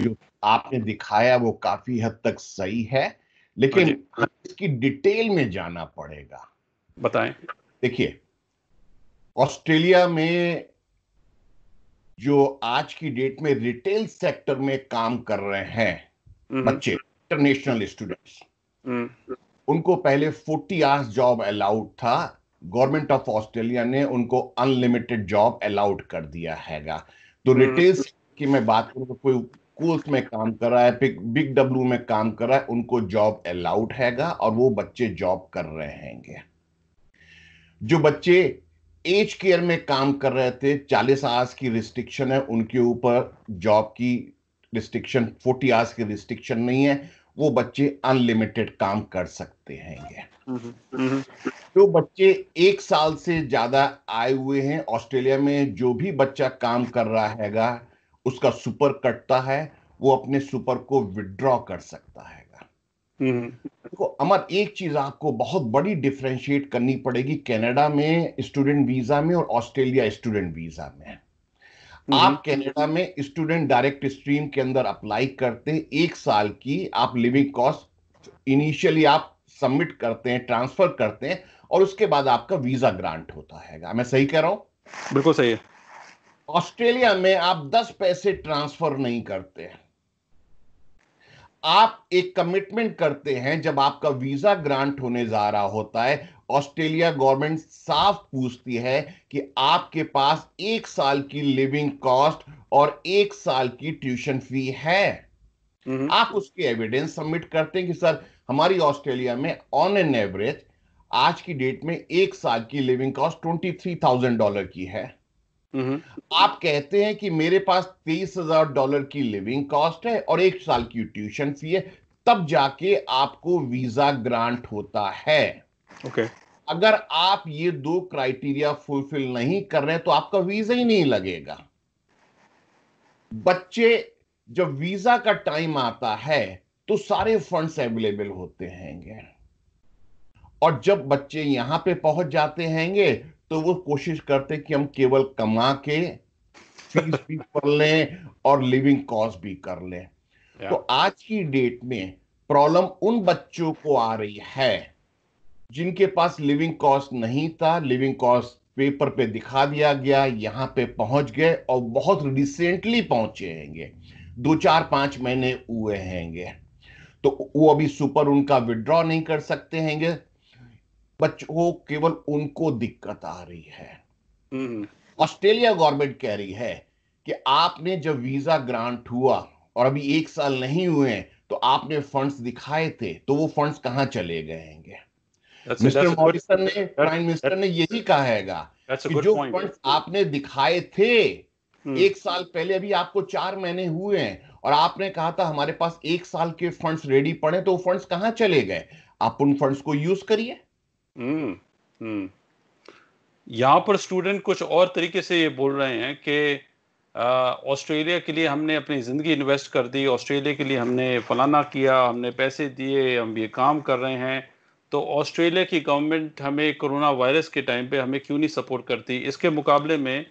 जो आपने दिखाया वो काफी हद तक सही है लेकिन हाँ इसकी डिटेल में जाना पड़ेगा बताएं देखिए ऑस्ट्रेलिया में जो आज की डेट में रिटेल सेक्टर में काम कर रहे हैं हम्म। बच्चे इंटरनेशनल स्टूडेंट्स हम्म। उनको पहले 40 आवर्स जॉब अलाउड था गवर्नमेंट ऑफ ऑस्ट्रेलिया ने उनको अनलिमिटेड जॉब अलाउड कर दिया हैगा तो हम्म। रिटेल की मैं बात करूँ तो कोई स्कूल्स में काम कर रहा है बिग डब्ल्यू में काम कर रहा है उनको जॉब अलाउड हैगा और वो बच्चे जॉब कर रहे हैंगे जो बच्चे एज केयर में काम कर रहे थे 40 आवर्स की रिस्ट्रिक्शन है उनके ऊपर जॉब की रिस्ट्रिक्शन 40 आवर्स की रिस्ट्रिक्शन नहीं है वो बच्चे अनलिमिटेड काम कर सकते हैं हम्म, हम्म, हम्म। जो बच्चे एक साल से ज्यादा आए हुए हैं ऑस्ट्रेलिया में जो भी बच्चा काम कर रहा हैगा उसका सुपर कटता है वो अपने सुपर को विड्रॉ कर सकता है हम्म। देखो अमर एक चीज आपको बहुत बड़ी डिफ्रेंशिएट करनी पड़ेगी कनाडा में स्टूडेंट वीजा में और ऑस्ट्रेलिया स्टूडेंट वीजा में हम्म। आप कनाडा में स्टूडेंट डायरेक्ट स्ट्रीम के अंदर अप्लाई करते एक साल की आप लिविंग कॉस्ट इनिशियली आप सबमिट करते हैं ट्रांसफर करते हैं और उसके बाद आपका वीजा ग्रांट होता है मैं सही कह रहा हूं बिल्कुल सही है ऑस्ट्रेलिया में आप 10 पैसे ट्रांसफर नहीं करते आप एक कमिटमेंट करते हैं जब आपका वीजा ग्रांट होने जा रहा होता है ऑस्ट्रेलिया गवर्नमेंट साफ पूछती है कि आपके पास एक साल की लिविंग कॉस्ट और एक साल की ट्यूशन फी है हम्म। आप उसकी एविडेंस सबमिट करते हैं कि सर हमारी ऑस्ट्रेलिया में ऑन एन एवरेज आज की डेट में एक साल की living cost twenty three thousand dollar की है Mm-hmm. आप कहते हैं कि मेरे पास तेईस हजार डॉलर की लिविंग कॉस्ट है और एक साल की ट्यूशन फी है तब जाके आपको वीजा ग्रांट होता है ओके okay. अगर आप ये दो क्राइटेरिया फुलफिल नहीं कर रहे तो आपका वीजा ही नहीं लगेगा बच्चे जब वीजा का टाइम आता है तो सारे फंड्स अवेलेबल होते हैंगे और जब बच्चे यहां पे पहुंच जाते हैंगे तो वो कोशिश करते कि हम केवल कमा के फीस भी कर लें और लिविंग कॉस्ट भी कर लें तो आज की डेट में प्रॉब्लम उन बच्चों को आ रही है जिनके पास लिविंग कॉस्ट नहीं था लिविंग कॉस्ट पेपर पे दिखा दिया गया यहाँ पे पहुंच गए और बहुत रिसेंटली पहुंचे हैंगे दो चार पांच महीने हुए हैंगे तो वो अभी सुपर उनका विड्रॉ नहीं कर सकते हैंगे बच्चों केवल उनको दिक्कत आ रही है हम्म। ऑस्ट्रेलिया गवर्नमेंट कह रही है कि आपने जब वीजा ग्रांट हुआ और अभी एक साल नहीं हुए हैं तो आपने फंड्स दिखाए थे तो वो फंड्स कहां चले गएंगे मिस्टर मॉरिसन ने प्राइम मिनिस्टर ने यही कहा कि जो फंड्स आपने दिखाए थे हम्म। एक साल पहले अभी आपको चार महीने हुए हैं और आपने कहा था हमारे पास एक साल के फंड्स रेडी पड़े तो फंड्स कहां चले गए आप उन फंड्स को यूज करिए हम्म, हम्म यहाँ पर स्टूडेंट कुछ और तरीके से ये बोल रहे हैं कि ऑस्ट्रेलिया के लिए हमने अपनी ज़िंदगी इन्वेस्ट कर दी ऑस्ट्रेलिया के लिए हमने फलाना किया हमने पैसे दिए हम ये काम कर रहे हैं तो ऑस्ट्रेलिया की गवर्नमेंट हमें कोरोना वायरस के टाइम पे हमें क्यों नहीं सपोर्ट करती इसके मुकाबले में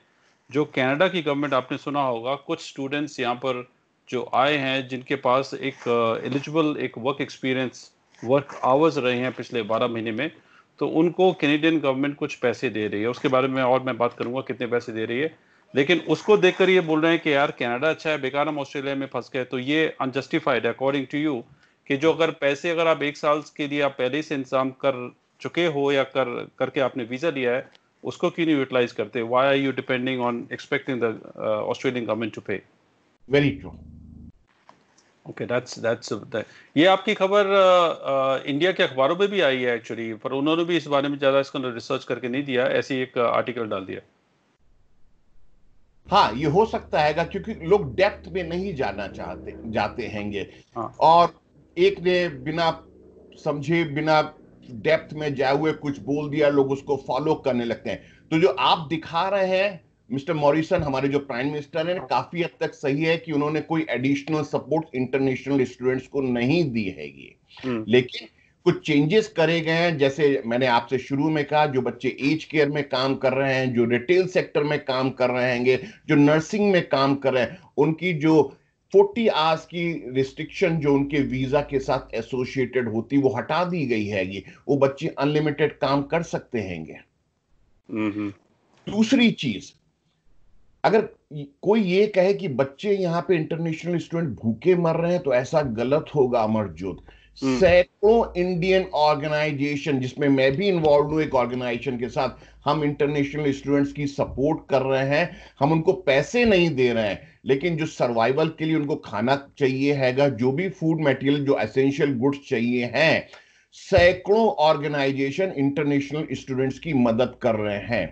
जो कनाडा की गवर्नमेंट आपने सुना होगा कुछ स्टूडेंट्स यहाँ पर जो आए हैं जिनके पास एक एलिजिबल एक वर्क एक्सपीरियंस वर्क आवर्स रहे हैं पिछले बारह महीने में तो उनको कैनेडियन गवर्नमेंट कुछ पैसे दे रही है उसके बारे में और मैं बात करूंगा कितने पैसे दे रही है लेकिन उसको देखकर ये बोल रहे हैं कि यार कनाडा अच्छा है बेकार हम ऑस्ट्रेलिया में फंस गए तो ये अनजस्टिफाइड है अकॉर्डिंग टू यू कि जो अगर पैसे अगर आप एक साल के लिए आप पहले से इंतजाम कर चुके हो या कर करके आपने वीज़ा लिया है उसको क्यों नहीं यूटिलाइज करते why are you depending on expecting the Australian government to pay very true okay that's that's ये आपकी खबर इंडिया के अखबारों में भी आई है एक्चुअली पर उन्होंने भी इस बारे में ज़्यादा इसको रिसर्च करके नहीं दिया ऐसी एक आर्टिकल डाल दिया हाँ ये हो सकता है क्योंकि लोग डेप्थ में नहीं जाना चाहते जाते हैं हाँ. और एक ने बिना समझे बिना डेप्थ में जाए हुए कुछ बोल दिया लोग उसको फॉलो करने लगते हैं तो जो आप दिखा रहे हैं मिस्टर मॉरिसन हमारे जो प्राइम मिनिस्टर हैं काफी हद तक सही है कि उन्होंने कोई एडिशनल सपोर्ट इंटरनेशनल स्टूडेंट्स को नहीं दी है ये हम्म। लेकिन कुछ चेंजेस करे गए हैं जैसे मैंने आपसे शुरू में कहा जो बच्चे एज केयर में काम कर रहे हैं जो रिटेल सेक्टर में काम कर रहे हैं जो नर्सिंग में काम कर रहे हैं उनकी जो 40 आवर्स की रिस्ट्रिक्शन जो उनके वीजा के साथ एसोसिएटेड होती वो हटा दी गई हैगी वो बच्चे अनलिमिटेड काम कर सकते हैंगे हम्म। दूसरी चीज अगर कोई ये कहे कि बच्चे यहाँ पे इंटरनेशनल स्टूडेंट भूखे मर रहे हैं तो ऐसा गलत होगा अमरजोत हम्म। सैकड़ों इंडियन ऑर्गेनाइजेशन जिसमें मैं भी इन्वॉल्व हूं एक ऑर्गेनाइजेशन के साथ हम इंटरनेशनल स्टूडेंट्स की सपोर्ट कर रहे हैं हम उनको पैसे नहीं दे रहे हैं लेकिन जो सर्वाइवल के लिए उनको खाना चाहिए हैगा जो भी फूड मटेरियल जो एसेंशियल गुड्स चाहिए हैं सैकड़ों ऑर्गेनाइजेशन इंटरनेशनल स्टूडेंट्स की मदद कर रहे हैं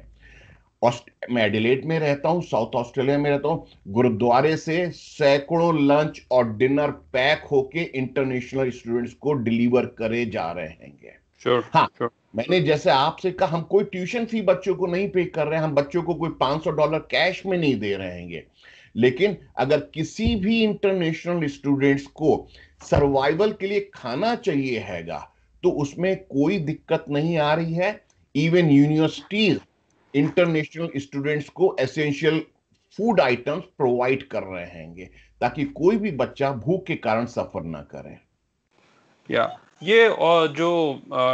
मैं एडिलेट में रहता हूँ साउथ ऑस्ट्रेलिया में रहता हूँ गुरुद्वारे से सैकड़ों लंच और डिनर पैक होके इंटरनेशनल स्टूडेंट्स को डिलीवर करे जा रहे हैं sure, हाँ sure. मैंने जैसे आपसे कहा हम कोई ट्यूशन फी बच्चों को नहीं पे कर रहे हैं हम बच्चों को कोई 500 डॉलर कैश में नहीं दे रहे हैं लेकिन अगर किसी भी इंटरनेशनल स्टूडेंट्स को सर्वाइवल के लिए खाना चाहिए हैगा तो उसमें कोई दिक्कत नहीं आ रही है इवन यूनिवर्सिटीज इंटरनेशनल स्टूडेंट्स को एसेंशियल फूड आइटम्स प्रोवाइड कर रहे हैं ताकि कोई भी बच्चा भूख के कारण सफर ना करे या ये और जो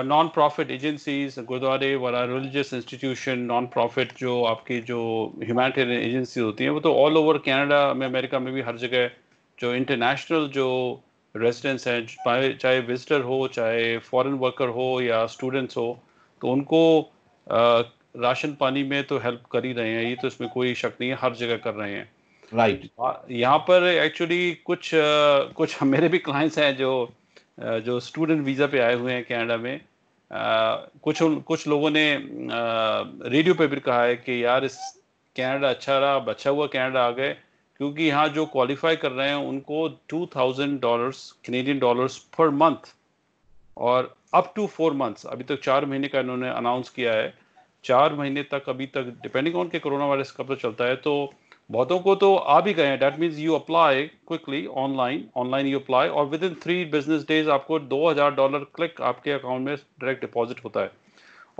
नॉन प्रॉफिट एजेंसीज गुरुद्वारे वाला रिलीजियस इंस्टीट्यूशन नॉन प्रॉफिट जो आपकी जो ह्यूमैनिटेरियन एजेंसी होती है वो तो ऑल ओवर कनाडा में अमेरिका में भी हर जगह जो इंटरनेशनल जो रेजिडेंस हैं चाहे विजिटर हो चाहे फॉरेन वर्कर हो या स्टूडेंट्स हो तो उनको राशन पानी में तो हेल्प कर ही रहे हैं ये तो इसमें कोई शक नहीं है हर जगह कर रहे हैं राइट right. यहाँ पर एक्चुअली कुछ कुछ मेरे भी क्लाइंट्स हैं जो जो स्टूडेंट वीज़ा पे आए हुए हैं कनाडा में आ, कुछ कुछ लोगों ने रेडियो पे भी कहा है कि यार इस कनाडा अच्छा रहा अच्छा हुआ कनाडा आ गए क्योंकि यहाँ जो क्वालिफाई कर रहे हैं उनको two thousand dollars Canadian dollars per month और अप टू फोर मंथ्स अभी तक तो चार महीने का इन्होंने अनाउंस किया है चार महीने तक अभी तक डिपेंडिंग ऑन के कोरोना वायरस कब तो चलता है तो बहुतों को तो आ भी गए हैं that means you apply quickly online online you apply और within three business days आपको हजार डॉलर क्लिक आपके अकाउंट में डायरेक्ट डिपॉजिट होता है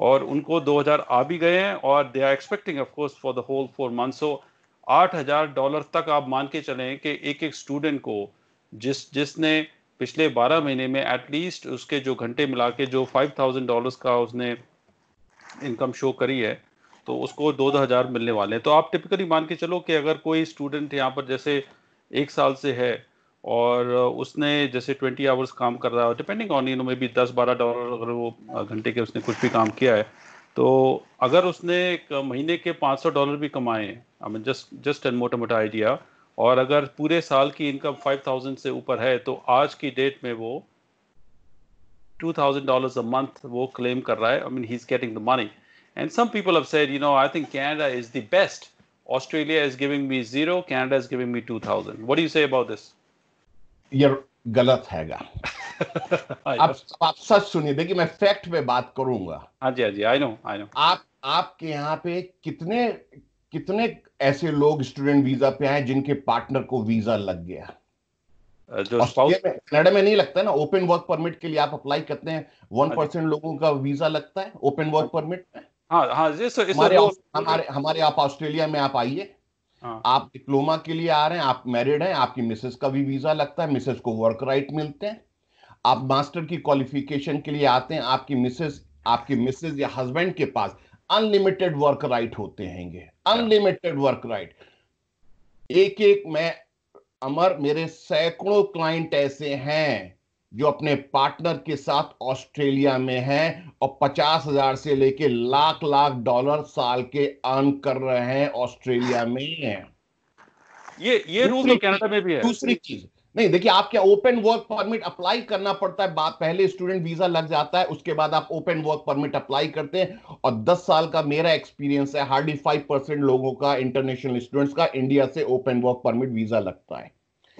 और उनको दो हजार आ भी गए हैं और they are expecting of course for the whole four month so हजार डॉलर तक आप मान के चले कि एक एक स्टूडेंट को जिस जिसने पिछले बारह महीने में एटलीस्ट उसके जो घंटे मिला के जो फाइव थाउजेंड डॉलर का उसने इनकम शो करी है तो उसको दो दो हज़ार मिलने वाले हैं तो आप टिपिकली मान के चलो कि अगर कोई स्टूडेंट यहाँ पर जैसे एक साल से है और उसने जैसे ट्वेंटी आवर्स काम कर रहा है depending on you may be दस बारह डॉलर अगर वो घंटे के उसने कुछ भी काम किया है तो अगर उसने महीने के पाँच सौ डॉलर भी कमाए I mean just just an मोटा मोटा आइडिया और अगर पूरे साल की इनकम फाइव थाउजेंड से ऊपर है तो आज की डेट में वो two thousand dollars a month वो claim कर रहा है I mean, he's getting the money. And some people have said, you know, I think Canada is the best. Australia is giving me zero, Canada is giving me two thousand What do you say about this? ये गलत हैगा आप आप सच सुनिए देखिए मैं fact पे बात करूंगा हाँ जी हाँ जी आई नो आई नो आप आपके यहाँ पे कितने कितने ऐसे लोग स्टूडेंट वीजा पे आए जिनके पार्टनर को वीजा लग गया जो स्पाउस कनाडा में नहीं लगता है ना ओपन वर्क परमिट के लिए आप अप्लाई करते हैं वन हाँ परसेंट लोगों का वीजा लगता है ओपन वर्क परमिट में हमारे हमारे हमारे आप ऑस्ट्रेलिया में आप आइए हाँ. आप डिप्लोमा के लिए आ रहे हैं आप मैरिड हैं आपकी मिसेस का भी वीजा लगता है मिसेस को वर्क राइट मिलते हैं आप मास्टर की क्वालिफिकेशन के लिए आते हैं आपकी मिसेस आपकी मिसेस या हस्बैंड के पास अनलिमिटेड वर्क राइट होते हैं अनलिमिटेड वर्क राइट एक एक मैं अमर मेरे सैकड़ों क्लाइंट ऐसे हैं जो अपने पार्टनर के साथ ऑस्ट्रेलिया में हैं और पचास हजार से लेके लाख लाख डॉलर साल के अर्न कर रहे हैं ऑस्ट्रेलिया में ये ये रूल तो कनाडा में भी है दूसरी चीज नहीं देखिए आपके ओपन वर्क परमिट अप्लाई करना पड़ता है बात पहले स्टूडेंट वीजा लग जाता है उसके बाद आप ओपन वर्क परमिट अप्लाई करते हैं और 10 साल का मेरा एक्सपीरियंस है हार्डली 5 परसेंट लोगों का इंटरनेशनल स्टूडेंट्स का इंडिया से ओपन वर्क परमिट वीजा लगता है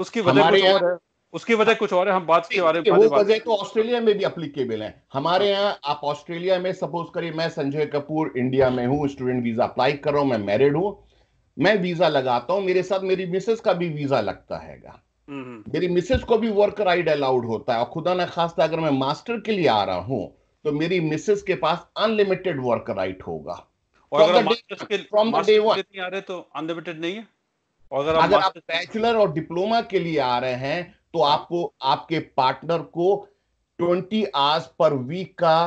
उसकी वजह कुछ और उसकी वजह कुछ और है हम बात के बारे में वो वजह तो ऑस्ट्रेलिया में भी अप्लीकेबल है हमारे हाँ। यहाँ आप ऑस्ट्रेलिया में सपोज करिए मैं संजय कपूर इंडिया में हूँ स्टूडेंट वीजा अप्लाई कर रहा हूँ मैं मैरिड हूँ मैं वीजा लगाता हूँ मेरे साथ मेरी मिसेस का भी वीजा लगता हैगा हम्म। मेरी मिसेस को भी वर्क राइड अलाउड होता है और खुदा ना खासा अगर मैं मास्टर के लिए आ रहा हूं तो मेरी मिसेस के पास अनलिमिटेड वर्क राइट होगा और अगर फ्रॉम डे वन आ रहे तो अनलिमिटेड नहीं है और अगर, अगर आप बैचलर और डिप्लोमा के लिए आ रहे हैं तो हाँ। आपको आपके पार्टनर को 20 आवर्स पर वीक का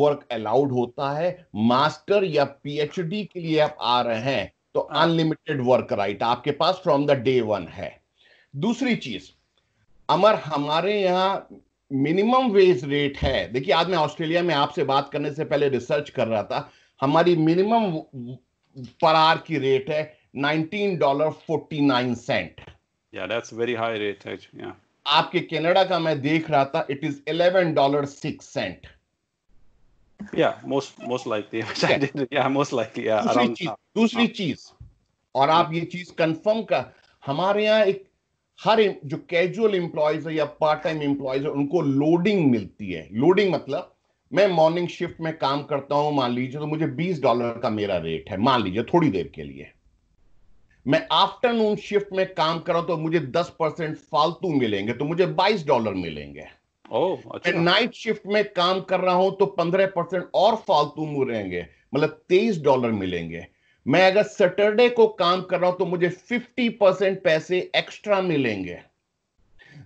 वर्क अलाउड होता है मास्टर या पीएचडी के लिए आप आ रहे हैं तो अनलिमिटेड वर्क राइट आपके पास फ्रॉम द डे वन है दूसरी चीज अमर हमारे यहाँ मिनिमम वेज रेट है देखिए आज मैं ऑस्ट्रेलिया में आपसे बात करने से पहले रिसर्च कर रहा था हमारी मिनिमम पर आर की रेट है nineteen dollar forty nine cent या दैट्स वेरी हाई रेट है आपके कनाडा का मैं देख रहा था it is eleven dollar six cent या मोस्ट मोस्ट लाइकली या मोस्ट लाइकली या दूसरी चीज दूसरी चीज और आप ये चीज कंफर्म का हमारे यहाँ एक हर जो कैजुअल इंप्लॉयज है या पार्ट टाइम इंप्लॉयज है उनको लोडिंग मिलती है लोडिंग मतलब मैं मॉर्निंग शिफ्ट में काम करता हूं मान लीजिए तो मुझे बीस डॉलर का मेरा रेट है मान लीजिए थोड़ी देर के लिए मैं आफ्टरनून शिफ्ट में काम कर रहा हूं तो मुझे दस परसेंट फालतू मिलेंगे तो मुझे बाईस डॉलर मिलेंगे ओ, अच्छा। नाइट शिफ्ट में काम कर रहा हूं तो पंद्रह परसेंट और फालतू मिलेंगे मतलब तेईस डॉलर मिलेंगे मैं अगर सैटरडे को काम कर रहा हूं तो मुझे 50 परसेंट पैसे एक्स्ट्रा मिलेंगे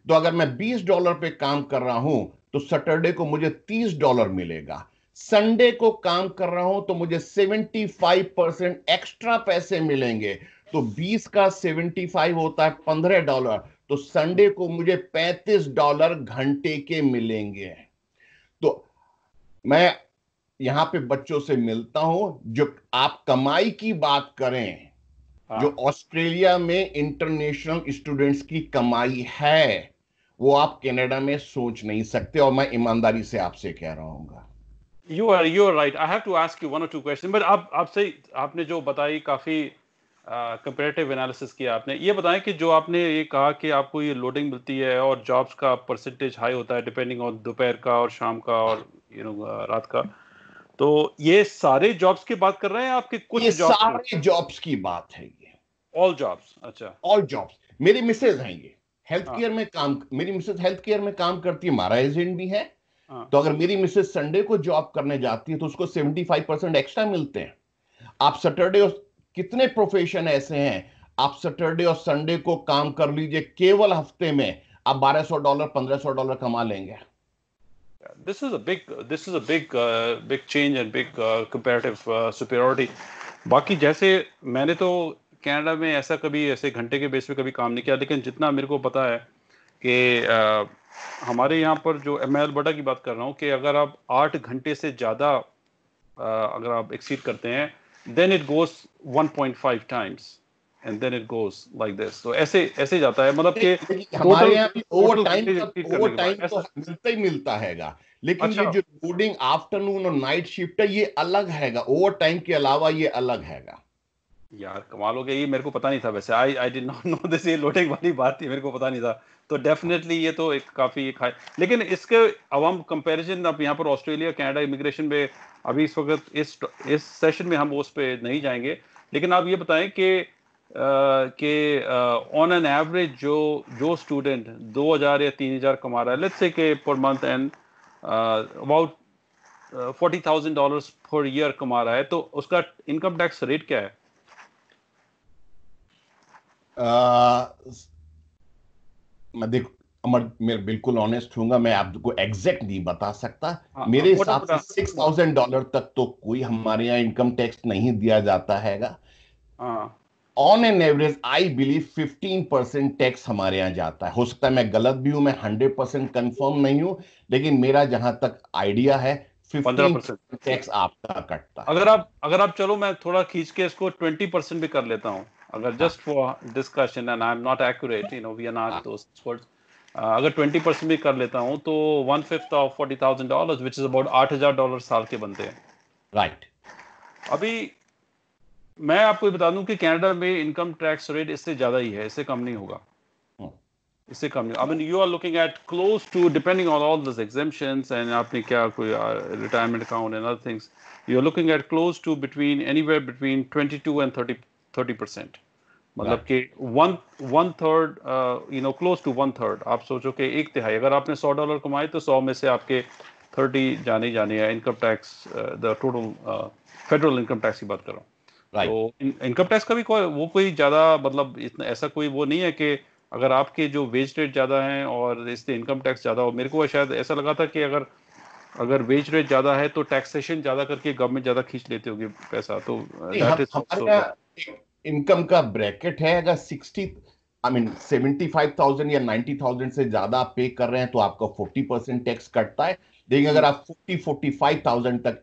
तो अगर मैं 20 डॉलर पे काम कर रहा हूं तो सैटरडे को मुझे 30 डॉलर मिलेगा संडे को काम कर रहा हूं तो मुझे 75 परसेंट एक्स्ट्रा पैसे मिलेंगे तो 20 का 75 होता है 15 डॉलर तो संडे को मुझे 35 डॉलर घंटे के मिलेंगे तो मैं यहाँ पे बच्चों से मिलता हूं जो आप कमाई की बात करें हाँ। जो ऑस्ट्रेलिया में इंटरनेशनल स्टूडेंट्स की कमाई है वो आप कनाडा में सोच नहीं सकते और मैं ईमानदारी से आपसे कह रहा हूँ you are you are right I have to ask you one or two question but आप आपसे आपने जो बताई काफ़ी कंपेरेटिव एनालिसिस किया आपने ये बताएं कि जो आपने ये कहा कि आपको ये लोडिंग मिलती है और जॉब्स का परसेंटेज हाई होता है डिपेंडिंग ऑन दोपहर का और शाम का और यू you नो know, रात का तो ये सारे जॉब्स की बात कर रहे हैं आपके कुछ ये jobs सारे जॉब्स की बात है ये ऑल जॉब्स अच्छा ऑल जॉब्स मेरी मिसेज हैं ये हेल्थ हाँ। केयर में काम मेरी मिसेज हेल्थ केयर में काम करती है हमारा एजेंट भी है हाँ। तो अगर मेरी मिसेज संडे को जॉब करने जाती है तो उसको 75 परसेंट एक्स्ट्रा मिलते हैं आप सैटरडे और कितने प्रोफेशन ऐसे हैं आप सैटरडे और संडे को काम कर लीजिए केवल हफ्ते में आप 1200 डॉलर 1500 डॉलर कमा लेंगे This is a big, this is a big, uh, big change and big uh, comparative uh, superiority. बाकी जैसे मैंने तो कनाडा में ऐसा कभी ऐसे घंटे के बेस पे कभी काम नहीं किया लेकिन जितना मेरे को पता है कि uh, हमारे यहाँ पर जो एम अल्बर्टा की बात कर रहा हूँ कि अगर आप आठ घंटे से ज़्यादा अगर आप एक्सीड करते हैं then it goes one point five times and then it goes like this तो ऐसे ऐसे जाता है मतलब कि हमारे यहां भी ओवर टाइम ओवर टाइम तो, तो मिलता ही मिलता हैगा लेकिन अच्छा। ये जो लोडिंग आफ्टरनून और नाइट शिफ्ट है ये अलग हैगा ओवर टाइम के अलावा ये अलग हैगा यार कमाल हो गया ये मेरे को पता नहीं था वैसे I I did not know this ये लोडिंग वाली बात थी मेरे को पता नहीं था तो डेफिनेटली ये तो एक काफ़ी एक हाई लेकिन इसके अब हम कंपेरिजन अब यहाँ पर ऑस्ट्रेलिया कनाडा इमिग्रेशन पे अभी इस वक्त इस इस सेशन में हम उस पर नहीं जाएंगे लेकिन आप ये बताएं कि कि ऑन एन एवरेज जो जो स्टूडेंट 2000 या 3000 कमा रहा है लेट्स से के per month and about forty thousand dollar per year कमा रहा है तो उसका इनकम टैक्स रेट क्या है आ, मैं देख अमर मैं बिल्कुल ऑनेस्ट हूंगा मैं आपको एग्जैक्ट नहीं बता सकता आ, हाँ, हाँ, मेरे तो हिसाब से सिक्स थाउजेंड डॉलर तक तो कोई हमारे यहाँ इनकम टैक्स नहीं दिया जाता हैगा हाँ. On an average I believe 15 percent tax हमारे यहाँ जाता है हो सकता है मैं गलत भी हूं मैं 100 परसेंट कंफर्म नहीं हूं लेकिन मेरा जहां तक आइडिया है 15 टैक्स आपका कटता है अगर आप अगर आप चलो मैं थोड़ा खींच के इसको 20 परसेंट भी कर लेता हूं अगर just for discussion and I am not accurate you know we are not those experts अगर 20 परसेंट भी कर लेता हूं तो one fifth of forty thousand dollar which is about आठ हजार डॉलर साल के बनते हैं राइट right. अभी मैं आपको बता दूं कि कनाडा में इनकम टैक्स रेट इससे ज्यादा ही है इससे कम नहीं होगा hmm. इससे कम नहीं I mean you are looking at close to depending on all this exemptions and आपने क्या कोई retirement account and other things you are looking at close to between anywhere between 22 and 30 30 percent मतलब कि one one third you know close to one third आप सोचो कि एक तिहाई अगर आपने सौ डॉलर कमाए तो सौ में से आपके थर्टी जाने जाने या income tax the total federal income tax की बात कर रहा हूँ तो इनकम टैक्स का भी कोई वो कोई ज़्यादा मतलब इतना ऐसा कोई वो नहीं है कि अगर आपके जो वेज रेट ज़्यादा हैं और इससे इनकम टैक्स ज़्यादा हो मेरे को शायद ऐसा लगा था कि अगर अगर वेज रेट ज़्यादा है तो टैक्सेशन ज़्यादा करके गवर्नमेंट ज़्यादा खींच लेते होगी पैसा तो इनकम का ब्रैकेट है अगर sixty I mean seventy five thousand या नाइन्टी थाउजेंड से ज्यादा पे कर रहे हैं तो आपका फोर्टी परसेंट टैक्स कटता है लेकिन अगर हम्म। आप फोर्टी फोर्टी फाइव थाउजेंड तक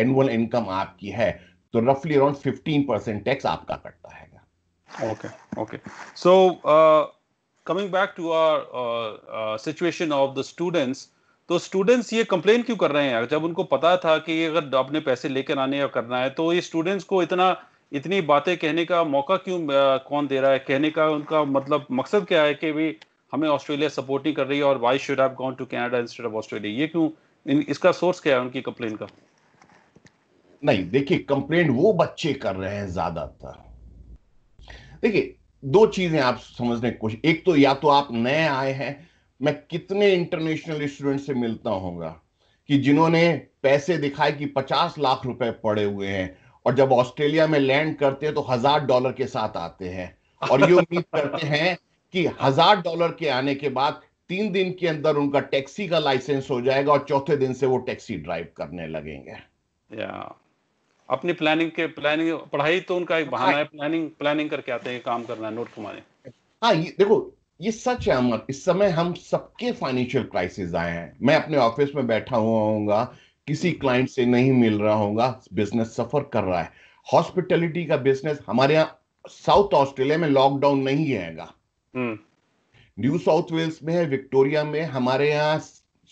एनुअल इनकम आपकी है तो रफली अराउंड फिफ्टीन परसेंट टैक्स आपका कटता है okay okay so coming back to our situation of the students तो स्टूडेंट्स ये कंप्लेन क्यों कर रहे हैं जब उनको पता था कि अगर आपने पैसे लेकर आने या करना है तो ये स्टूडेंट्स को इतना इतनी बातें कहने का मौका क्यों uh, कौन दे रहा है कहने का उनका मतलब मकसद क्या है कि भाई हमें ऑस्ट्रेलिया सपोर्ट नहीं कर रही है और why should have gone to Canada instead of Australia ये क्यों इसका सोर्स क्या है उनकी कंप्लेन का नहीं देखिए कंप्लेंट वो बच्चे कर रहे हैं ज्यादातर देखिए दो चीजें आप समझने की कोशिश एक तो या तो आप नए आए हैं मैं कितने इंटरनेशनल स्टूडेंट से मिलता होगा कि जिन्होंने पैसे दिखाए कि पचास लाख रुपए पड़े हुए हैं और जब ऑस्ट्रेलिया में लैंड करते हैं तो हजार डॉलर के साथ आते हैं और ये उम्मीद करते हैं कि हजार डॉलर के आने के बाद तीन दिन के अंदर उनका टैक्सी का लाइसेंस हो जाएगा और चौथे दिन से वो टैक्सी ड्राइव करने लगेंगे yeah. अपनी प्लानिंग के प्लानिंग पढ़ाई तो उनका एक बहाना हाँ। है प्लानिंग प्लानिंग करके आते हैं काम करना है नोट कमाने हाँ ये देखो ये सच है अमर इस समय हम सबके फाइनेंशियल क्राइसिस आए हैं मैं अपने ऑफिस में बैठा हुआ हूँ किसी क्लाइंट से नहीं मिल रहा होगा बिजनेस सफर कर रहा है हॉस्पिटलिटी का बिजनेस हमारे यहाँ साउथ ऑस्ट्रेलिया में लॉकडाउन नहीं आएगा न्यू साउथ वेल्स में है विक्टोरिया में हमारे यहाँ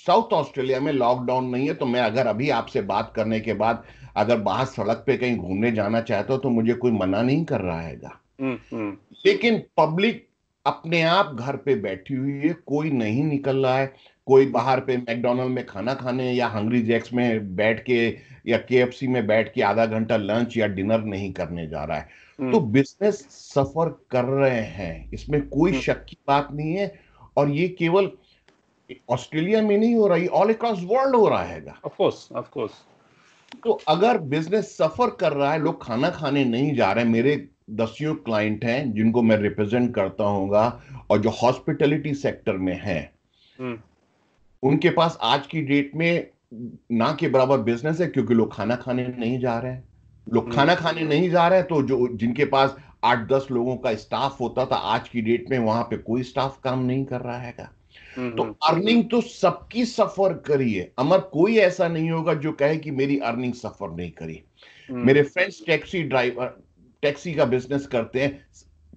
साउथ ऑस्ट्रेलिया में लॉकडाउन नहीं है तो मैं अगर अभी आपसे बात करने के बाद अगर बाहर सड़क पे कहीं घूमने जाना चाहता हो तो मुझे कोई मना नहीं कर रहा है हम्म, हम्म। लेकिन पब्लिक अपने आप घर पे बैठी हुई है कोई नहीं निकल रहा है कोई बाहर पे मैकडोनल्ड में खाना खाने या हंगरी जैक्स में बैठ के या के में बैठ के आधा घंटा लंच या डिनर नहीं करने जा रहा है हम्म। तो बिजनेस सफर कर रहे हैं इसमें कोई शक की बात नहीं है और ये केवल ऑस्ट्रेलिया में नहीं हो रही ऑल अक्रॉस वर्ल्ड हो रहा है ऑफ कोर्स कोर्स तो अगर बिजनेस सफर कर रहा है लोग खाना खाने नहीं जा रहे हैं मेरे दसियों क्लाइंट हैं जिनको मैं रिप्रेजेंट करता हूँ और जो हॉस्पिटलिटी सेक्टर में है हम्म। उनके पास आज की डेट में ना के बराबर बिजनेस है क्योंकि लोग खाना खाने नहीं जा रहे हैं लोग हम्म। खाना खाने नहीं जा रहे हैं तो जो जिनके पास आठ दस लोगों का स्टाफ होता था आज की डेट में वहां पे कोई स्टाफ काम नहीं कर रहा है तो अर्निंग तो सबकी सफर करी है अमर कोई ऐसा नहीं होगा जो कहे कि मेरी अर्निंग सफर नहीं करी हम्म। मेरे फ्रेंड्स टैक्सी ड्राइवर टैक्सी का बिजनेस करते हैं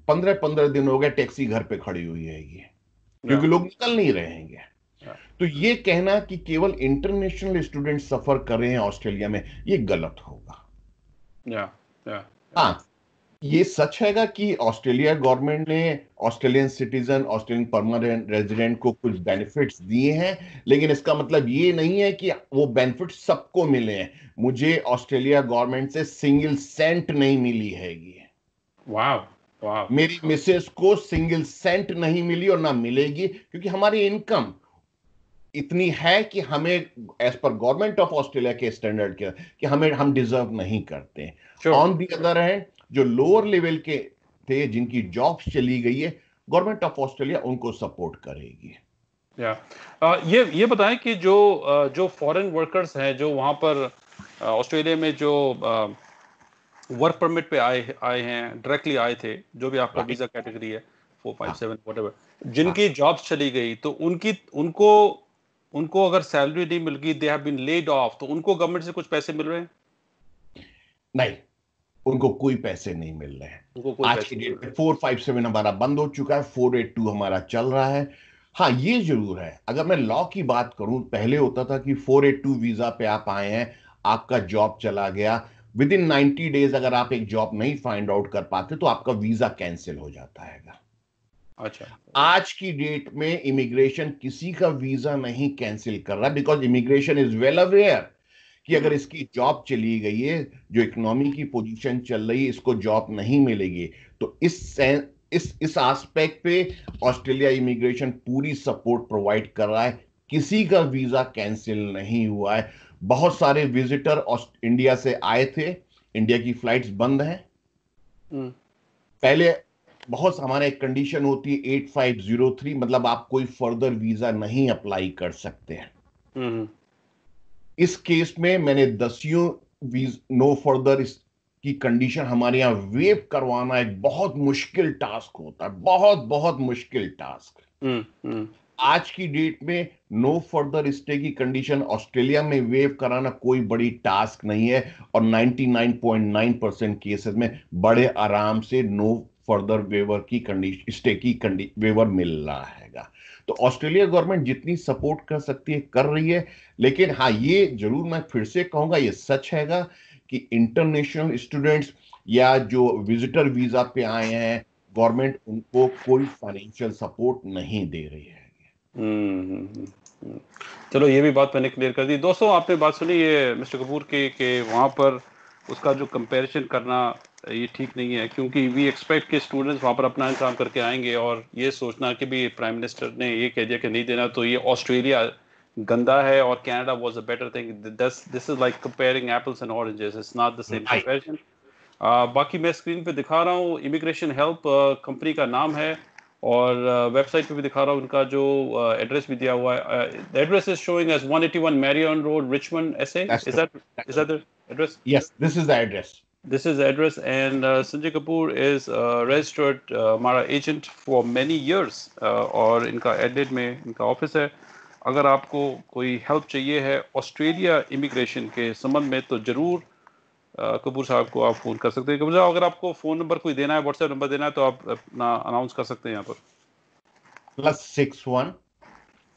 पंद्रह पंद्रह दिन हो गए टैक्सी घर पे खड़ी हुई है ये क्योंकि लोग निकल नहीं रहेंगे तो ये कहना कि केवल इंटरनेशनल स्टूडेंट सफर कर रहे हैं ऑस्ट्रेलिया में ये गलत होगा हाँ ये सच हैगा कि ऑस्ट्रेलिया गवर्नमेंट ने Australian citizen Australian permanent resident को कुछ बेनिफिट्स दिए हैं लेकिन इसका मतलब ये नहीं है कि वो बेनिफिट सबको मिले हैं मुझे ऑस्ट्रेलिया गवर्नमेंट से सिंगल सेंट नहीं मिली है ये वाह मेरी मिसेस को सिंगल सेंट नहीं मिली और ना मिलेगी क्योंकि हमारी इनकम इतनी है कि हमें as per government of Australia के स्टैंडर्ड के कि हमें हम डिजर्व नहीं करते ऑन दी अदर हैंड जो लोअर लेवल के थे जिनकी जॉब्स चली गई है गवर्नमेंट ऑफ ऑस्ट्रेलिया उनको सपोर्ट करेगी या yeah. Uh, ये ये बताएं कि जो uh, जो फॉरेन वर्कर्स हैं जो वहाँ पर ऑस्ट्रेलिया uh, में जो वर्क परमिट पे आए आए हैं डायरेक्टली आए थे जो भी आपका वीजा कैटेगरी है फोर फाइव सेवन वट जिनकी जॉब्स हाँ। चली गई तो उनकी उनको उनको अगर सैलरी नहीं मिल गई they have been laid off तो उनको गवर्नमेंट से कुछ पैसे मिल रहे हैं नहीं उनको कोई पैसे नहीं मिल रहे हैं आज की डेट में फोर फाइव सेवन हमारा बंद हो चुका है फोर एट टू हमारा चल रहा है हाँ ये जरूर है अगर मैं लॉ की बात करूं पहले होता था कि फोर एट टू वीजा पे आप आए हैं आपका जॉब चला गया विद इन नाइनटी डेज अगर आप एक जॉब नहीं फाइंड आउट कर पाते तो आपका वीजा कैंसिल हो जाता है अच्छा आज की डेट में इमिग्रेशन किसी का वीजा नहीं कैंसिल कर रहा because immigration is well aware कि अगर इसकी जॉब चली गई है जो इकोनॉमी की पोजीशन चल रही है इसको जॉब नहीं मिलेगी तो इस इस इस आस्पेक्ट पे ऑस्ट्रेलिया इमिग्रेशन पूरी सपोर्ट प्रोवाइड कर रहा है किसी का वीजा कैंसिल नहीं हुआ है बहुत सारे विजिटर इंडिया से आए थे इंडिया की फ्लाइट्स बंद हैं हम्म। पहले बहुत हमारे कंडीशन होती है एट फाइव जीरो थ्री मतलब आप कोई फर्दर वीजा नहीं अप्लाई कर सकते हैं हम्म। इस केस में मैंने दसियों वीज नो फर्दर इस की कंडीशन हमारे यहाँ वेव करवाना एक बहुत मुश्किल टास्क होता है बहुत बहुत मुश्किल टास्क हुँ, हम्म, हुँ. हम्म। आज की डेट में नो फर्दर स्टे की कंडीशन ऑस्ट्रेलिया में वेव कराना कोई बड़ी टास्क नहीं है और 99.9 परसेंट केसेस में बड़े आराम से नो फर्दर वेवर की कंडीशन स्टे की वेवर मिल रहा हैगा तो ऑस्ट्रेलिया गवर्नमेंट जितनी सपोर्ट कर सकती है कर रही है लेकिन हाँ ये जरूर मैं फिर से कहूंगा ये सच हैगा कि इंटरनेशनल स्टूडेंट्स या जो विजिटर वीज़ा पे आए हैं गवर्नमेंट उनको कोई फाइनेंशियल सपोर्ट नहीं दे रही है हम्म, हम्म, हम्म, चलो ये भी बात मैंने क्लियर कर दी दोस्तों आपने बात सुनी ये मिस्टर कपूर की कि वहाँ पर उसका जो कंपैरिजन करना ये ठीक नहीं है क्योंकि वी एक्सपेक्ट के स्टूडेंट्स वहाँ पर अपना इंतजाम करके आएंगे और ये सोचना कि भी प्राइम मिनिस्टर ने ये कह दिया कि नहीं देना तो ये ऑस्ट्रेलिया गंदा है और Canada was a better thing this is like comparing apples and oranges it's not the same comparison बाकी मैं स्क्रीन पे दिखा रहा हूँ इमिग्रेशन हेल्प कंपनी का नाम है और वेबसाइट uh, पे भी दिखा रहा हूँ उनका जो एड्रेस uh, भी दिया हुआ है address is showing as 181 Marion road Richmond SA is that is that address? Yes, this is the address. This is the address, and uh, Sanjay Kapoor is a uh, registered uh, registered हमारा agent for many years और इनका edit में इनका office है अगर आपको कोई help चाहिए है ऑस्ट्रेलिया इमिग्रेशन के संबंध में तो ज़रूर कपूर uh, साहब को आप फ़ोन कर सकते हैं कपूर साहब अगर आपको फ़ोन नंबर कोई देना है व्हाट्सएप नंबर देना है तो आप अपना अनाउंस कर सकते हैं यहाँ पर plus six one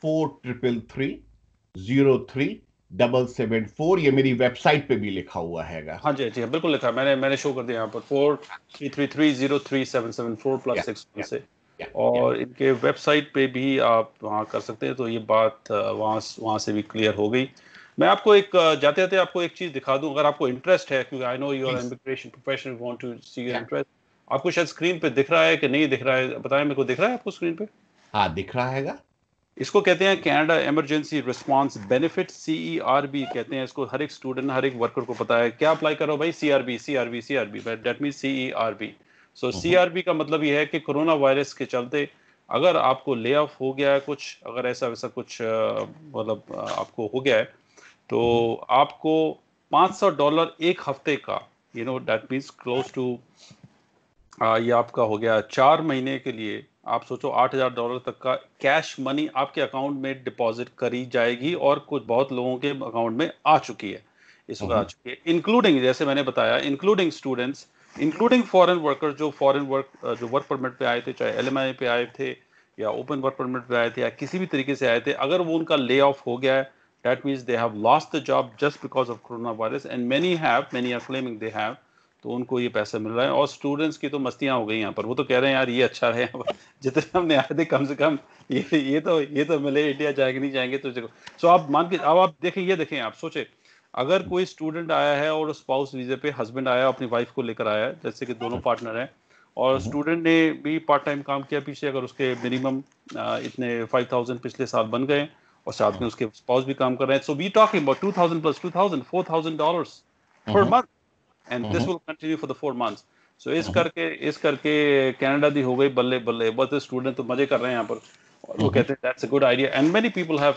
four triple three zero three double seven four ये मेरी वेबसाइट पे भी लिखा हुआ है हाँ जी जी हाँ, बिल्कुल लिखा मैंने मैंने शो कर दिया यहाँ पर four three three three zero three seven seven four plus six से और इनके वेबसाइट पे भी आप वहाँ कर सकते हैं तो ये बात वहाँ वहाँ से भी क्लियर हो गई मैं आपको एक जाते जाते आपको एक चीज़ दिखा दूँ अगर आपको इंटरेस्ट है क्योंकि I know your immigration professional want to see your interest आपको शायद स्क्रीन पे दिख रहा है कि नहीं दिख रहा है बताएं मेरे को दिख रहा है आपको स्क्रीन पे हाँ दिख रहा है इसको कहते हैं Canada emergency response benefit CERB कहते हैं इसको हर एक स्टूडेंट हर एक वर्कर को पता है क्या अप्लाई करो भाई CRB CRB CRB that mean CERB so CRB का मतलब ये है कि कोरोना वायरस के चलते अगर आपको ले ऑफ हो गया है कुछ अगर ऐसा वैसा कुछ मतलब आपको हो गया है तो हम्म। आपको 500 डॉलर एक हफ्ते का you know date means close to ये आपका हो गया चार महीने के लिए आप सोचो आठ हज़ार डॉलर तक का कैश मनी आपके अकाउंट में डिपॉजिट करी जाएगी और कुछ बहुत लोगों के अकाउंट में आ चुकी है इस वक्त आ हम्म। चुकी है इंक्लूडिंग जैसे मैंने बताया including students including foreign workers जो फॉरेन वर्क जो वर्क परमिट पे आए थे चाहे एल पे आए थे या ओपन वर्क परमिट पे आए थे या किसी भी तरीके से आए थे अगर वो उनका ले ऑफ हो गया है that means they have lost the job just because of corona virus and many have many are claiming they have तो उनको ये पैसा मिल रहा है और स्टूडेंट्स की तो मस्तियाँ हो गई यहाँ पर वो तो कह रहे हैं यार ये अच्छा है जितने हमने आए थे कम से कम ये ये तो ये तो मिले इंडिया जाएंगे नहीं जाएंगे तो देखो सो आप मान के अब आप देखें ये देखें आप सोचे अगर कोई स्टूडेंट आया है और स्पाउस वीजे पे हस्बैंड आया अपनी वाइफ को लेकर आया है जैसे कि दोनों पार्टनर हैं और स्टूडेंट हम्म। ने भी पार्ट टाइम काम किया पीछे अगर उसके मिनिमम इतने फाइव थाउजेंड पिछले साल बन गए और साथ में हाँ। उसके स्पाउस भी काम कर रहे हैं so we talking about two thousand plus two thousand four thousand dollar per month and this will continue for the four months so इस mm-hmm. करके इस करके कनाडा दी हो गई बल्ले बल्ले बस स्टूडेंट तो मजे कर रहे हैं यहाँ पर और वो mm-hmm. कहते हैं that's a good idea and many people have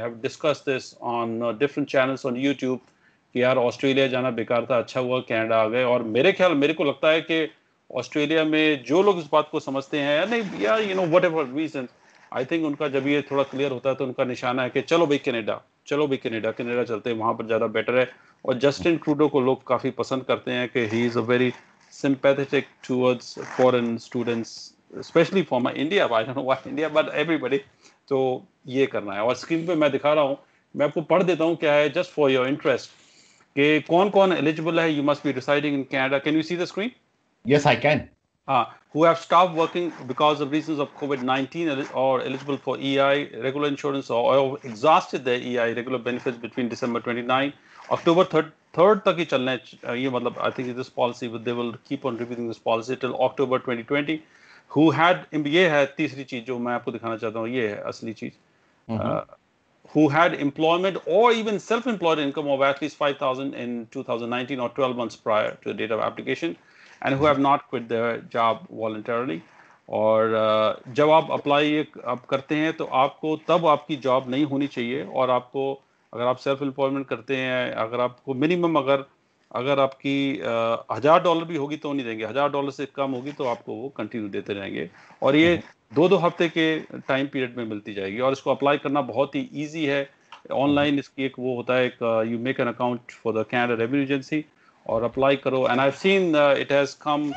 have discuss this on different channels on YouTube कि यार ऑस्ट्रेलिया जाना बेकार था अच्छा हुआ कनाडा आ गए और मेरे ख्याल मेरे को लगता है कि ऑस्ट्रेलिया में जो लोग इस बात को समझते हैं या नहीं या you know whatever reason I think उनका जब ये थोड़ा क्लियर होता है तो उनका निशाना है कि चलो भाई कनाडा चलो भाई कनाडा कनाडा चलते हैं वहां पर ज़्यादा बेटर है और जस्टिन ट्रूडो को लोग काफी पसंद करते हैं कि he is a very sympathetic towards foreign students specially for my India I know what India but everybody तो ये करना है और स्क्रीन पे मैं दिखा रहा हूँ मैं आपको पढ़ देता हूँ क्या है जस्ट फॉर योर इंटरेस्ट कि कौन कौन एलिजिबल है you must be residing in Canada can you see the screen yes I can हाँ who have stopped working because of reasons of covid-19 or eligible for ei regular insurance or, or exhausted their ei regular benefits between december 29 October third third तक ही चलना है ये मतलब I think this policy with they will keep on repeating this policy till October 2020 who had ये है तीसरी चीज जो मैं आपको दिखाना चाहता हूँ ये है असली चीज हु हैड एम्प्लॉयमेंट और even self employed income of at least thousand in two thousand nineteen और twelve months prior to date of application and who have not quit the job voluntarily और जब आप अप्लाई आप करते हैं तो आपको तब आपकी जॉब नहीं होनी चाहिए और आपको अगर आप सेल्फ एम्प्लॉयमेंट करते हैं अगर आपको मिनिमम अगर अगर आपकी हज़ार डॉलर भी होगी तो नहीं देंगे हज़ार डॉलर से कम होगी तो आपको वो कंटिन्यू देते रहेंगे और ये हम्म। दो दो हफ्ते के टाइम पीरियड में मिलती जाएगी और इसको अप्लाई करना बहुत ही ईजी है ऑनलाइन हम्म। इसकी एक वो होता है एक you make an account for the Canada revenue agency और अप्लाई करो and I seen it has come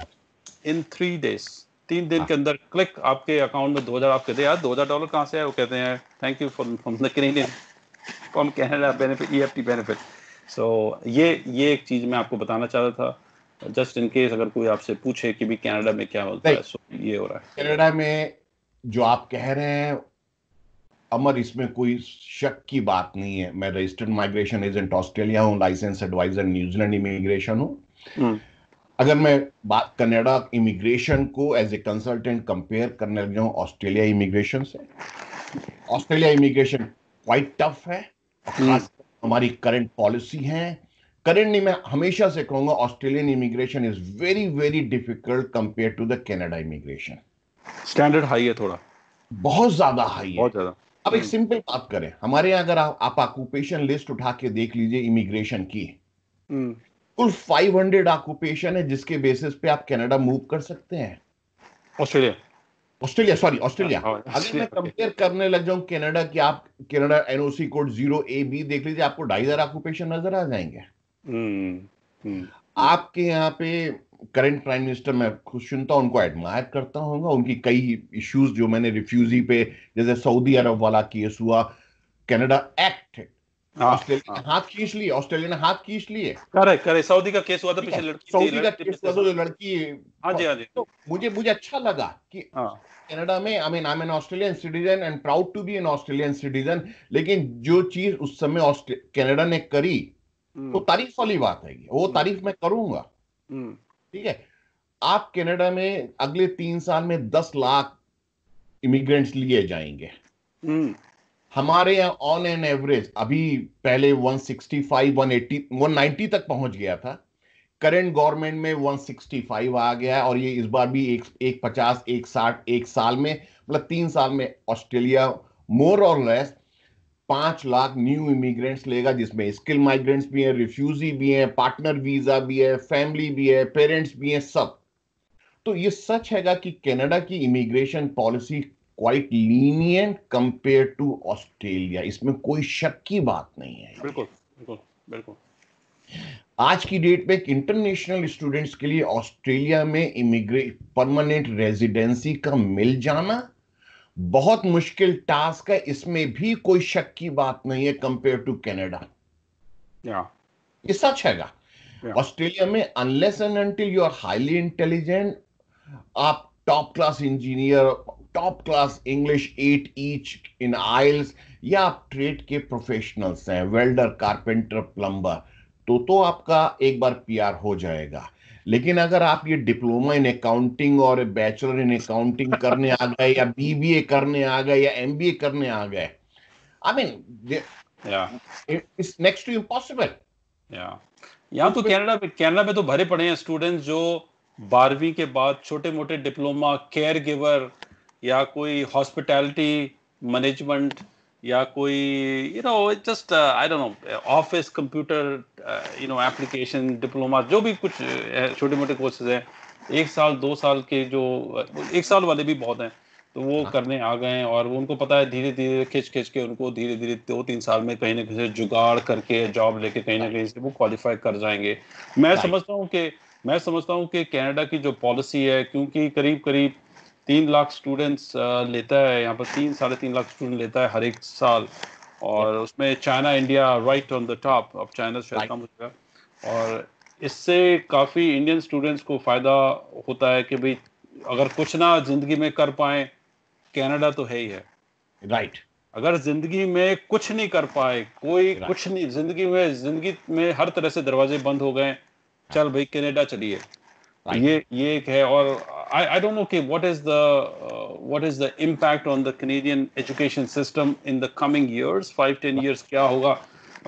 in three days तीन दिन हाँ। के अंदर क्लिक आपके अकाउंट में दो हज़ार आपके दे यार दो हज़ार डॉलर कहाँ से है वो कहते हैं thank you for from the Canadian from Canada benefit E F T benefit so ये ये एक चीज मैं आपको बताना चाहता था जस्ट इन केस अगर कोई आपसे पूछे कि भी कनाडा में क्या होता है सो ये हो रहा है कनाडा में जो आप कह रहे हैं अमर इसमें कोई शक की बात नहीं है मैं रजिस्टर्ड माइग्रेशन एजेंट ऑस्ट्रेलिया हूँ लाइसेंस एडवाइजर न्यूजीलैंड इमिग्रेशन हूँ हम्म। अगर मैं बात कनाडा इमिग्रेशन को एज ए कंसल्टेंट कंपेयर करने लगे ऑस्ट्रेलिया इमिग्रेशन से ऑस्ट्रेलिया इमिग्रेशन क्वाइट टफ है हम्म। खास हमारी करंट पॉलिसी है करेंटली मैं हमेशा से कहूंगा Australian immigration is very very difficult compare to the Canada immigration standard high है थोड़ा बहुत ज्यादा हाई है बहुत ज्यादा अब एक सिंपल हम्म। बात करें हमारे यहाँ अगर आप ऑक्यूपेशन लिस्ट उठा के देख लीजिए इमिग्रेशन की हम्म। कुल 500 ऑक्यूपेशन है जिसके बेसिस पे आप कनाडा मूव कर सकते हैं ऑस्ट्रेलिया ऑस्ट्रेलिया सॉरी हाँ, ऑस्ट्रेलिया हाँ, अगर मैं कंपेयर करने लग जाऊं कनाडा की आप Canada NOC code zero A B देख लीजिए आपको ढाई हजार ऑक्यूपेशन नजर आ जाएंगे हम्म, हम्म। आपके यहाँ पे करंट प्राइम मिनिस्टर मैं खुश सुनता हूँ उनको एडमायर करता हूँ उनकी कई इश्यूज जो मैंने रिफ्यूजी पे जैसे सऊदी अरब वाला केस हुआ कनाडा एक्ट हाँ। हाँ। हाथ खींच लिए ऑस्ट्रेलिया ने हाथ खींच लिए करे करे सऊदी का केस हुआ था पिछले लड़की सऊदी का केस हुआ था जो लड़की हाँ जी हाँ जी तो मुझे मुझे अच्छा लगा कि हाँ। कनाडा में I mean I am Australian citizen and proud to be an Australian citizen लेकिन जो चीज उस समय कनाडा ने करी वो हम्म। तारीफ वाली बात है वो हम्म। तारीफ मैं करूंगा हम्म। ठीक है आप कनाडा में अगले तीन साल में दस लाख इमिग्रेंट्स लिए जाएंगे हमारे यहाँ ऑन एन एवरेज अभी पहले 165, 180, 190 तक पहुंच गया था करंट गवर्नमेंट में 165 आ गया है और ये इस बार भी एक एक पचास एक साठ एक साल में मतलब तीन साल में ऑस्ट्रेलिया मोर और लेस पांच लाख न्यू इमिग्रेंट्स लेगा जिसमें स्किल माइग्रेंट्स भी हैं रिफ्यूजी भी हैं पार्टनर वीजा भी है फैमिली भी है पेरेंट्स भी हैं सब तो ये सच हैगा कि कनाडा की immigration policy quite lenient compare to Australia इसमें कोई शक की बात नहीं है बिल्कुल बिल्कुल बिल्कुल आज की डेट में इंटरनेशनल स्टूडेंट्स के लिए ऑस्ट्रेलिया में इमिग्रेट परमानेंट रेजिडेंसी का मिल जाना बहुत मुश्किल टास्क है इसमें भी कोई शक की बात नहीं है कंपेयर टू कैनेडा ये सच हैगा ऑस्ट्रेलिया में unless and until you are highly intelligent आप top class engineer top class English eight each in IELTS या आप ट्रेड के प्रोफेशनल्स हैं वेल्डर कारपेंटर प्लम्बर तो तो आपका एक बार पीआर हो जाएगा लेकिन अगर आप ये डिप्लोमा इन अकाउंटिंग और बैचलर इन अकाउंटिंग करने आ गए या बीबीए करने आ गए या एमबीए करने आ गए I mean it's next to impossible या तो कनाडा में कनाडा में तो भरे पड़े हैं स्टूडेंट्स जो बारहवीं के बाद छोटे मोटे डिप्लोमा केयर गिवर या कोई हॉस्पिटैलिटी मैनेजमेंट या कोई you know just I don't know office computer you know application diploma जो भी कुछ uh, छोटे मोटे कोर्सेज हैं एक साल दो साल के जो एक साल वाले भी बहुत हैं तो वो हाँ। करने आ गए हैं और उनको पता है धीरे धीरे खिंच खिंच के उनको धीरे धीरे दो तीन साल में कहीं ना कहीं जुगाड़ करके जॉब लेके कहीं ना कहीं से वो क्वालिफाई कर जाएंगे मैं समझता हूँ कि मैं समझता हूँ कि कनाडा की जो पॉलिसी है क्योंकि करीब करीब तीन लाख स्टूडेंट्स uh, लेता है यहाँ पर तीन साढ़े तीन लाख स्टूडेंट लेता है हर एक साल और उसमें China India right on the top अब चाइना शायद कम हो जाएगा और इससे काफ़ी इंडियन स्टूडेंट्स को फ़ायदा होता है कि भाई अगर कुछ ना ज़िंदगी में कर पाए कनाडा तो है ही है राइट right. अगर ज़िंदगी में कुछ नहीं कर पाए कोई right. कुछ नहीं ज़िंदगी में ज़िंदगी में हर तरह से दरवाजे बंद हो गए चल भाई कनाडा चलिए ये ये एक है और आई आई डोंट नो कि what is the what is the impact on the Canadian education system in the coming years 5 10 years क्या होगा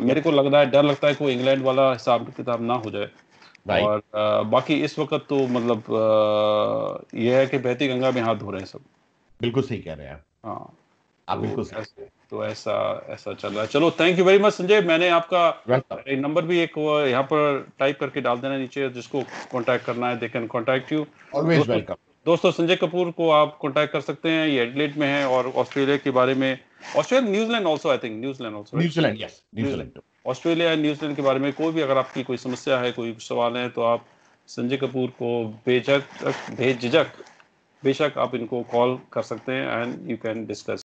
मेरे को लग रहा है डर लगता है कोई इंग्लैंड वाला हिसाब किताब ना हो जाए right. और आ, uh, बाकी इस वक्त तो मतलब आ, uh, ये है कि बहती गंगा में हाथ धो रहे हैं सब बिल्कुल सही कह रहे हैं हाँ आप तो बिल्कुल तो ऐसा ऐसा चल रहा है चलो thank you very much Sanjay मैंने आपका नंबर भी एक यहाँ पर टाइप करके डाल देना नीचे जिसको कांटेक्ट करना है they can contact you always welcome दोस्तों संजय कपूर को आप कांटेक्ट कर सकते हैं ये एडलेट में है और ऑस्ट्रेलिया के बारे में Australia New Zealand also I think New Zealand also New Zealand yes New Zealand Australia and New Zealand के बारे में कोई भी अगर आपकी कोई समस्या है कोई सवाल है तो आप संजय कपूर को बेझक भेजक बेशक आप इनको कॉल कर सकते हैं एंड यू कैन डिस्कस